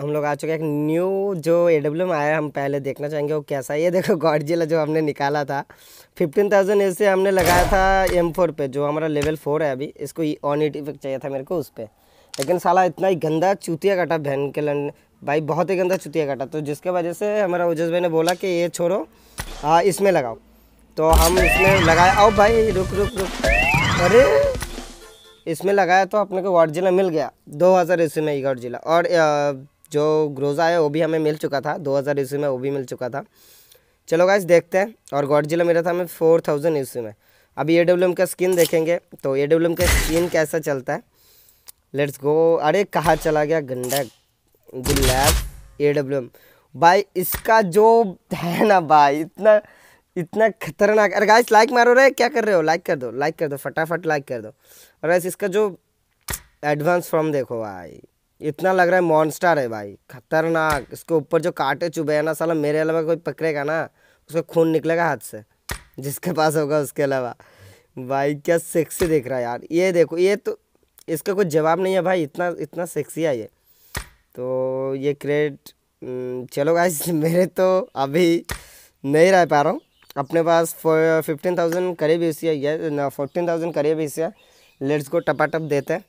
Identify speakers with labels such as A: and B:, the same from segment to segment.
A: हम लोग आ चुके हैं एक न्यू जो ए डब्ल्यू में आया है हम पहले देखना चाहेंगे वो कैसा है ये देखो गॉडजिला जो हमने निकाला था फिफ्टीन थाउजेंड ऐसे हमने लगाया था एम फोर पे जो हमारा लेवल फोर है अभी इसको ऑन ईट इफेक्ट चाहिए था मेरे को उस पर लेकिन साला इतना ही गंदा चूतिया काटा बहन के लन भाई बहुत ही गंदा चुतिया काटा तो जिसके वजह से हमारा उजस भाई ने बोला कि ये छोड़ो हाँ इसमें लगाओ तो हम इसमें लगाए आओ भाई रुक रुक रुक अरे इसमें लगाया तो अपने को गॉडजिला मिल गया दो हज़ार में ही गॉडजिला और जो ग्रोज़ा है वो भी हमें मिल चुका था 2000 हज़ार ईस्वी में वो भी मिल चुका था चलो गाइस देखते हैं और गॉडजिला मेरा था हमें 4000 थाउजेंड ईस्वी में अभी ए डब्ल्यू एम का स्किन देखेंगे तो ए डब्ल्यू एम का स्किन कैसा चलता है लेट्स गो अरे कहाँ चला गया गंडा गुलाब ए डब्ल्यू एम भाई इसका जो है ना भाई इतना इतना खतरनाक अरे गाइस लाइक मारो रहे क्या कर रहे हो लाइक कर दो लाइक कर दो फटाफट लाइक कर दो और गाइस इसका जो एडवांस फॉर्म देखो भाई इतना लग रहा है मॉन्स्टर है भाई खतरनाक इसके ऊपर जो काटे चुभे हैं ना साला मेरे अलावा कोई पकड़ेगा ना उसका खून निकलेगा हाथ से जिसके पास होगा उसके अलावा भाई क्या सेक्सी दिख रहा है यार ये देखो ये तो इसका कोई जवाब नहीं है भाई इतना इतना सेक्सी है ये तो ये क्रेड हम्म, चलो गाइस मेरे तो अभी नहीं रह पा रहा हूँ अपने पास फिफ्टीन थाउजेंड करीब है फोर्टीन थाउजेंड करीब है लेट्स को टपाटप देते हैं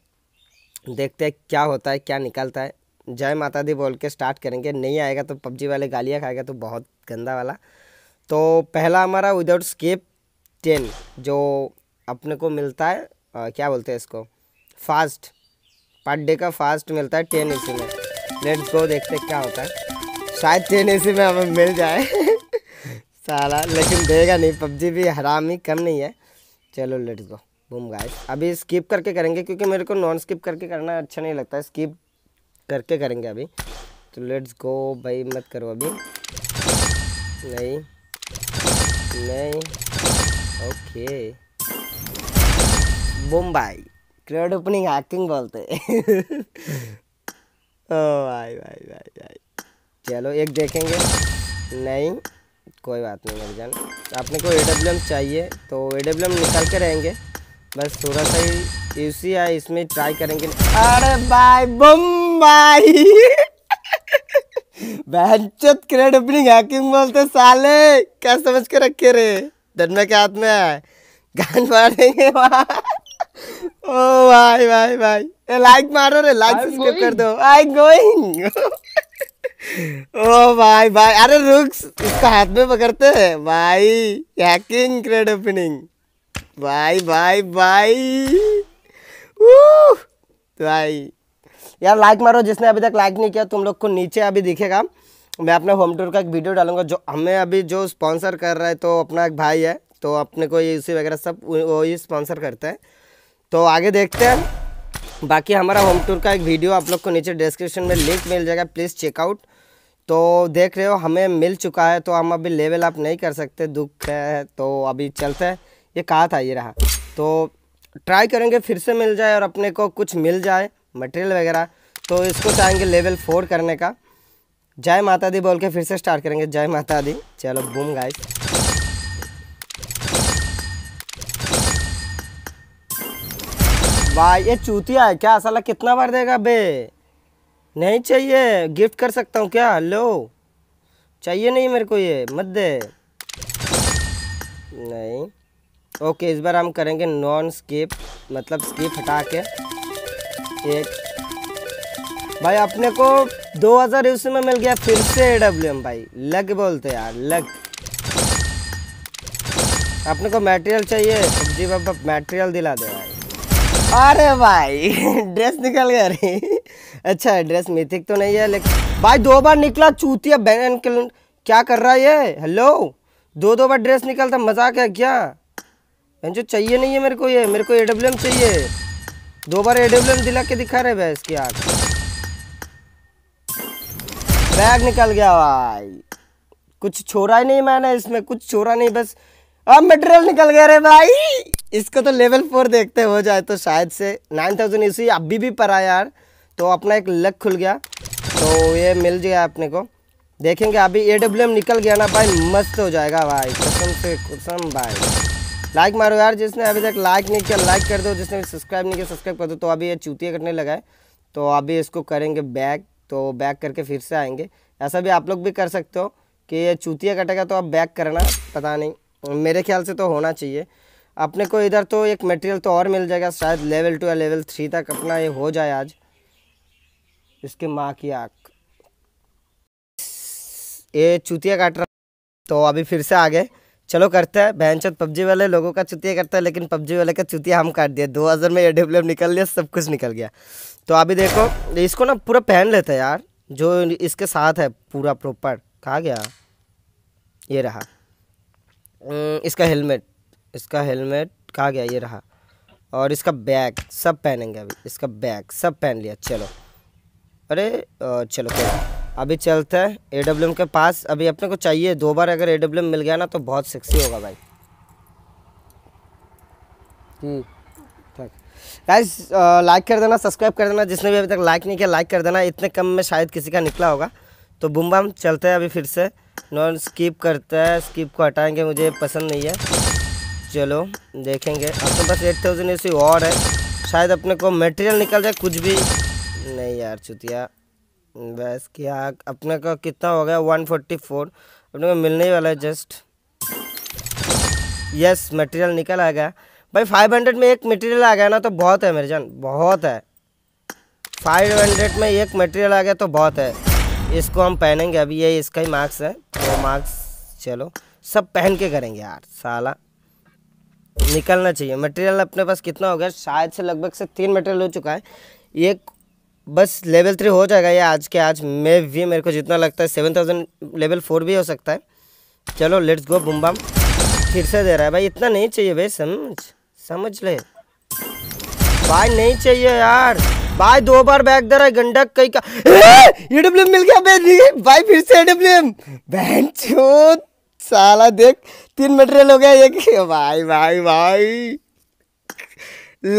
A: देखते हैं क्या होता है क्या निकलता है जय माता दी बोल के स्टार्ट करेंगे नहीं आएगा तो पबजी वाले गालियाँ खाएगा तो बहुत गंदा वाला तो पहला हमारा विदाउट स्केप टेन जो अपने को मिलता है आ, क्या बोलते हैं इसको फास्ट पर डे का फास्ट मिलता है टेन ए में लेट्स गो देखते क्या होता है शायद टेन ए में हमें मिल जाए सारा लेकिन देगा नहीं पबजी भी हराम ही कम नहीं है चलो लेट्स गो बूम गाइस अभी स्किप करके करेंगे क्योंकि मेरे को नॉन स्किप करके करना अच्छा नहीं लगता स्किप करके करेंगे अभी तो लेट्स गो भाई मत करो अभी नहीं नहीं ओके भाई क्रेड ओपनिंग हैकिंग बोलते ओ oh, भाई भाई भाई भाई चलो एक देखेंगे नहीं कोई बात नहीं मेरे जान आपने को ए चाहिए तो ए निकाल के रहेंगे बस थोड़ा सा ही यूसी है इसमें ट्राई करेंगे
B: अरे बाय बम्बाई बहचत क्रेड अपनी हैकिंग बोलते साले क्या समझ के रखे रे धरने के हाथ में है गान मारेंगे वहाँ ओ भाई भाई भाई ए लाइक मारो रे लाइक सब्सक्राइब कर दो आई गोइंग ओ भाई भाई अरे रुक इसका हाथ में पकड़ते हैं भाई हैकिंग क्रेड ओपनिंग भाई भाई भाई भाई यार लाइक मारो जिसने अभी तक
A: लाइक नहीं किया तुम लोग को नीचे अभी दिखेगा मैं अपने होम टूर का एक वीडियो डालूंगा जो हमें अभी जो स्पॉन्सर कर रहा है तो अपना एक भाई है तो अपने को ये उसी वगैरह सब वो ही स्पॉन्सर करता है तो आगे देखते हैं बाकी हमारा होम टूर का एक वीडियो आप लोग को नीचे डिस्क्रिप्शन में लिंक मिल जाएगा प्लीज़ चेकआउट तो देख रहे हो हमें मिल चुका है तो हम अभी लेवल अप नहीं कर सकते दुख है तो अभी चलते हैं ये कहा था ये रहा तो ट्राई करेंगे फिर से मिल जाए और अपने को कुछ मिल जाए मटेरियल वगैरह तो इसको चाहेंगे लेवल फोर करने का जय माता दी बोल के फिर से स्टार्ट करेंगे जय माता दी चलो बूम गाइस भाई ये चूतिया है क्या साला कितना बार देगा बे नहीं चाहिए गिफ्ट कर सकता हूँ क्या हेलो चाहिए नहीं मेरे को ये मत दे नहीं ओके इस बार हम करेंगे नॉन स्किप मतलब स्किप हटा के एक भाई अपने को 2000 हज़ार में मिल गया फिर से ए भाई लग बोलते यार लग अपने को मटेरियल चाहिए सब्जी बाबा मटेरियल दिला दे भाई अरे भाई ड्रेस निकल गया रही अच्छा ड्रेस मिथिक तो नहीं है लेकिन भाई दो बार निकला चूतिया बैन क्या कर रहा है ये हेलो दो दो बार ड्रेस निकलता मजाक है क्या जो चाहिए नहीं है मेरे को ये मेरे को ए डब्ल्यू एम चाहिए दो बार ए डब्ल्यू एम दिला के दिखा रहे भैंस की आग बैग निकल गया भाई कुछ छोड़ा ही नहीं मैंने इसमें कुछ छोड़ा नहीं बस अब मटेरियल निकल गया रे भाई इसको तो लेवल फोर देखते हो जाए तो शायद से नाइन थाउजेंड इसी अभी भी पड़ा यार तो अपना एक लक खुल गया तो ये मिल गया अपने को देखेंगे अभी ए डब्ल्यू एम निकल गया ना भाई मस्त हो जाएगा भाई कसम से कसम भाई लाइक मारो यार जिसने अभी तक लाइक नहीं किया लाइक कर दो जिसने सब्सक्राइब नहीं किया सब्सक्राइब कर दो तो अभी ये चूतिया करने लगा है तो अभी इसको करेंगे बैक तो बैक करके फिर से आएंगे ऐसा भी आप लोग भी कर सकते हो कि ये चूतिया कटेगा तो आप बैक करना पता नहीं मेरे ख्याल से तो होना चाहिए अपने को इधर तो एक मटेरियल तो और मिल जाएगा शायद लेवल टू या लेवल थ्री तक अपना ये हो जाए आज इसके माँ की आँख ये चूतिया काट रहा तो अभी फिर से आ गए चलो करते हैं चौथ पबजी वाले लोगों का चुतिया करता है लेकिन पबजी वाले का चुतिया हम काट दिया 2000 में ये डेवलप निकल लिया सब कुछ निकल गया तो अभी देखो इसको ना पूरा पहन लेते हैं यार जो इसके साथ है पूरा प्रॉपर कहा गया ये रहा हम्म, इसका हेलमेट इसका हेलमेट कहा गया ये रहा और इसका बैग सब पहनेंगे अभी इसका बैग सब पहन लिया चलो अरे चलो क्या अभी चलते हैं ए डब्ल्यू एम के पास अभी अपने को चाहिए दो बार अगर ए डब्ल्यू एम मिल गया ना तो बहुत सिक्सी होगा भाई ठीक गाइस लाइक कर देना सब्सक्राइब कर देना जिसने भी अभी तक लाइक नहीं किया लाइक कर देना इतने कम में शायद किसी का निकला होगा तो बुम बम चलते हैं अभी फिर से नॉन स्किप करते हैं स्किप को हटाएंगे मुझे पसंद नहीं है चलो देखेंगे अपने पास एट थाउजेंड ऐसी और है शायद अपने को मटेरियल निकल जाए कुछ भी नहीं यार चुतिया बस क्या अपने का कितना हो गया वन फोर्टी फोर अपने को मिलने ही वाला है जस्ट यस मटेरियल निकल आ गया भाई फाइव हंड्रेड में एक मटेरियल आ गया ना तो बहुत है मेरे जान बहुत है फाइव हंड्रेड में एक मटेरियल आ गया तो बहुत है इसको हम पहनेंगे अभी ये इसका ही मार्क्स है तो मार्क्स चलो सब पहन के करेंगे यार साला निकलना चाहिए मटेरियल अपने पास कितना हो गया शायद से लगभग से तीन मटेरियल हो चुका है एक बस लेवल थ्री हो जाएगा ये आज के आज में भी मेरे को जितना लगता है सेवन थाउजेंड लेवल फोर भी हो सकता है चलो लेट्स गो बुम बम फिर से दे रहा है भाई इतना नहीं चाहिए भाई समझ समझ ले भाई नहीं चाहिए यार भाई दो बार बैग दे रहा है गंडक कई का
B: ईडब्ल्यू मिल गया भाई भाई फिर से ईडब्ल्यू बहन चोत साला देख तीन मटेरियल हो गया एक भाई भाई भाई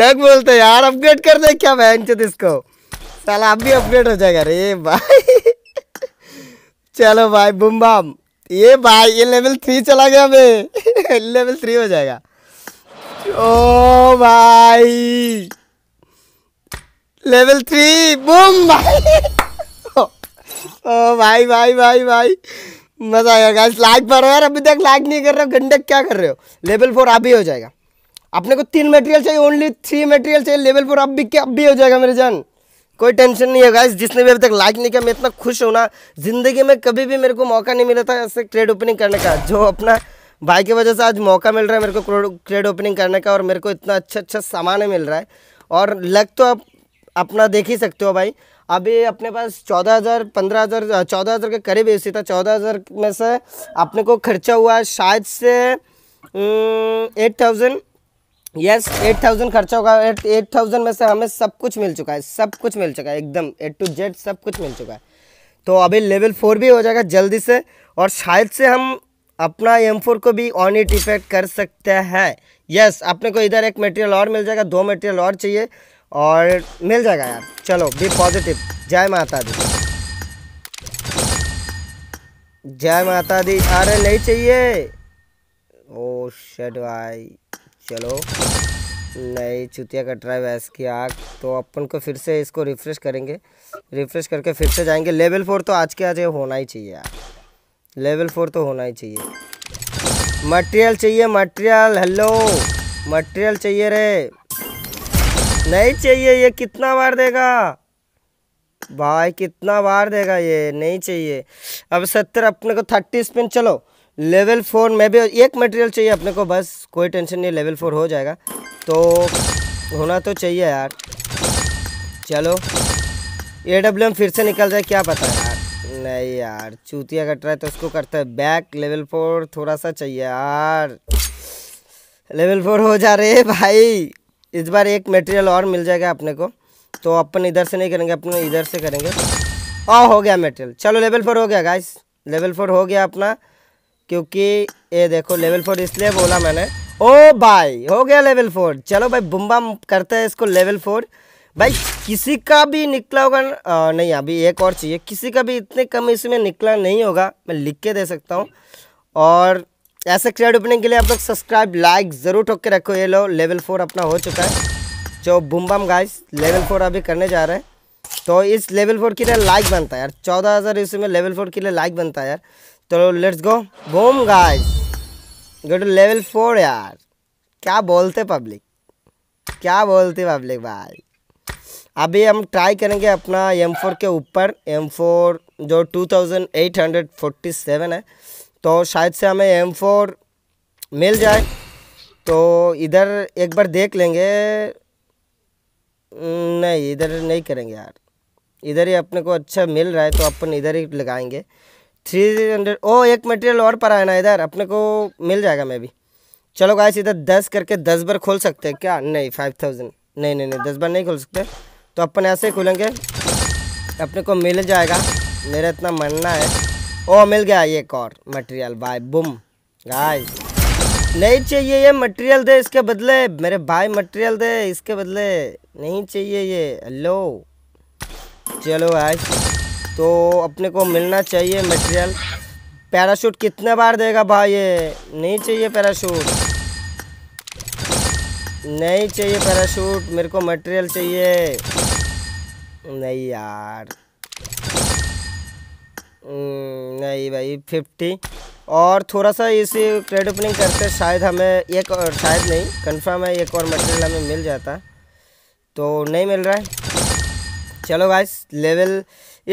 B: लग बोलते यार अपग्रेड कर दे क्या बहन चोत इसको साला आप भी अपग्रेड हो जाएगा रे भाई चलो भाई बुम बाम ये भाई ये लेवल थ्री चला गया बे लेवल थ्री हो जाएगा ओ भाई लेवल थ्री बुम भाई ओ भाई भाई भाई भाई मजा आएगा गाइस लाइक पर यार अभी तक लाइक नहीं कर रहे हो गंडक क्या कर रहे हो लेवल फोर अभी हो जाएगा अपने को तीन मटेरियल चाहिए ओनली
A: थ्री मटेरियल चाहिए लेवल फोर अब भी क्या अब भी हो जाएगा मेरे जान कोई टेंशन नहीं है गाइस जिसने भी अभी तक लाइक नहीं किया मैं इतना खुश हूँ ना ज़िंदगी में कभी भी मेरे को मौका नहीं मिला था ऐसे ट्रेड ओपनिंग करने का जो अपना भाई की वजह से आज मौका मिल रहा है मेरे को ट्रेड ओपनिंग करने का और मेरे को इतना अच्छा अच्छा सामान मिल रहा है और लग तो आप अपना देख ही सकते हो भाई अभी अपने पास चौदह हज़ार पंद्रह हज़ार चौदह हज़ार के करीब ऐसी था चौदह हज़ार में से अपने को खर्चा हुआ शायद से eight thousand yes eight thousand खर्चा होगा एट एट थाउजेंड में से हमें सब कुछ मिल चुका है सब कुछ मिल चुका है एकदम ए टू जेड सब कुछ मिल चुका है तो अभी लेवल फोर भी हो जाएगा जल्दी से और शायद से हम अपना एम फोर को भी ऑन इट इफेक्ट कर सकते हैं यस अपने को इधर एक मटेरियल और मिल जाएगा दो मटेरियल और चाहिए और मिल जाएगा यार चलो बी पॉजिटिव जय माता दी जय माता दी अरे नहीं चाहिए ओ oh, शेड भाई चलो नहीं चुतिया का रहा वैस की आग तो अपन को फिर से इसको रिफ्रेश करेंगे रिफ्रेश करके फिर से जाएंगे लेवल फोर तो आज के आज होना ही चाहिए यार लेवल फोर तो होना ही चाहिए मटेरियल चाहिए मटेरियल हेलो मटेरियल चाहिए रे नहीं चाहिए ये कितना बार देगा भाई कितना बार देगा ये नहीं चाहिए अब सत्तर अपने को थर्टी स्पिन चलो लेवल फोर में भी एक मटेरियल चाहिए अपने को बस कोई टेंशन नहीं लेवल फोर हो जाएगा तो होना तो चाहिए यार चलो ए डब्ल्यू एम फिर से निकल जाए क्या पता यार नहीं यार चूतिया कट रहा है तो उसको करता है बैक लेवल फोर थोड़ा सा चाहिए यार लेवल फोर हो जा रहे भाई इस बार एक मटेरियल और मिल जाएगा अपने को तो अपन इधर से नहीं करेंगे अपन इधर से करेंगे और हो गया मटेरियल चलो लेवल फोर हो गया गाइस लेवल फोर हो गया अपना क्योंकि ये देखो लेवल फोर इसलिए बोला मैंने ओ भाई हो गया लेवल फोर चलो भाई बुम्बम करते हैं इसको लेवल फोर भाई किसी का भी निकला होगा आ, नहीं अभी एक और चाहिए किसी का भी इतने कम इसमें निकला नहीं होगा मैं लिख के दे सकता हूँ और ऐसे क्रेड ओपनिंग के लिए आप लोग सब्सक्राइब लाइक ज़रूर ठोक के रखो ये लो लेवल फोर अपना हो चुका है जो बुम्बम गाइस लेवल फोर अभी करने जा रहे हैं तो इस लेवल फोर के लिए लाइक बनता है यार चौदह हज़ार इसमें लेवल फोर के लिए लाइक बनता है यार तो let's go boom guys go to level four यार क्या बोलते पब्लिक क्या बोलते पब्लिक भाई अभी हम ट्राई करेंगे अपना एम फोर के ऊपर एम फोर जो two thousand eight hundred forty seven है तो शायद से हमें एम फोर मिल जाए तो इधर एक बार देख लेंगे हम्म, नहीं इधर नहीं करेंगे यार इधर ही अपने को अच्छा मिल रहा है तो अपन इधर ही लगाएंगे थ्री हंड्रेड ओ एक मटेरियल और पर आना इधर अपने को मिल जाएगा मैं भी चलो गाइस इधर दस करके दस बार खोल सकते हैं क्या नहीं फाइव थाउजेंड नहीं नहीं नहीं दस बार नहीं खोल सकते तो अपन ऐसे ही खोलेंगे अपने को मिल जाएगा मेरा इतना मरना है ओ मिल गया ये एक और मटेरियल बाय बुम गाइस नहीं चाहिए ये मटेरियल दे इसके बदले मेरे भाई मटेरियल दे इसके बदले नहीं चाहिए ये हेलो चलो भाई तो अपने को मिलना चाहिए मटेरियल पैराशूट कितने बार देगा भाई ये नहीं चाहिए पैराशूट नहीं चाहिए पैराशूट मेरे को मटेरियल चाहिए नहीं यार हम्म, नहीं भाई फिफ्टी और थोड़ा सा इसी ट्रेड ओपनिंग करते शायद हमें एक और शायद नहीं कंफर्म है एक और मटेरियल हमें मिल जाता तो नहीं मिल रहा है चलो गाइस लेवल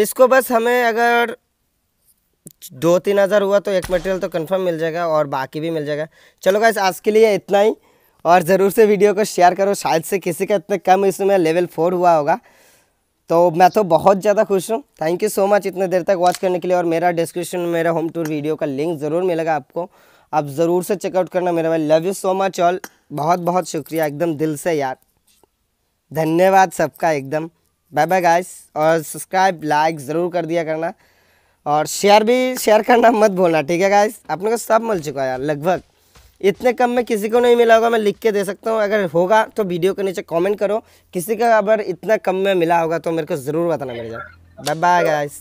A: इसको बस हमें अगर दो तीन हज़ार हुआ तो एक मटेरियल तो कंफर्म मिल जाएगा और बाकी भी मिल जाएगा चलो गाइस आज के लिए इतना ही और ज़रूर से वीडियो को शेयर करो शायद से किसी का इतना कम इसमें लेवल फोर हुआ होगा तो मैं तो बहुत ज़्यादा खुश हूँ थैंक यू सो मच इतने देर तक वॉच करने के लिए और मेरा डिस्क्रिप्शन में मेरा होम टूर वीडियो का लिंक ज़रूर मिलेगा आपको आप ज़रूर से चेकआउट करना मेरा भाई love you so much all बहुत बहुत शुक्रिया एकदम दिल से यार धन्यवाद सबका एकदम बाय बाय गाइस और सब्सक्राइब लाइक ज़रूर कर दिया करना और शेयर भी शेयर करना मत भूलना ठीक है गाइस अपने को सब मिल चुका है यार लगभग इतने कम में किसी को नहीं मिला होगा मैं लिख के दे सकता हूँ अगर होगा तो वीडियो के नीचे कमेंट करो किसी का अगर इतना कम में मिला होगा तो मेरे को ज़रूर बताना मेरे जाओ बाय बाय गाइस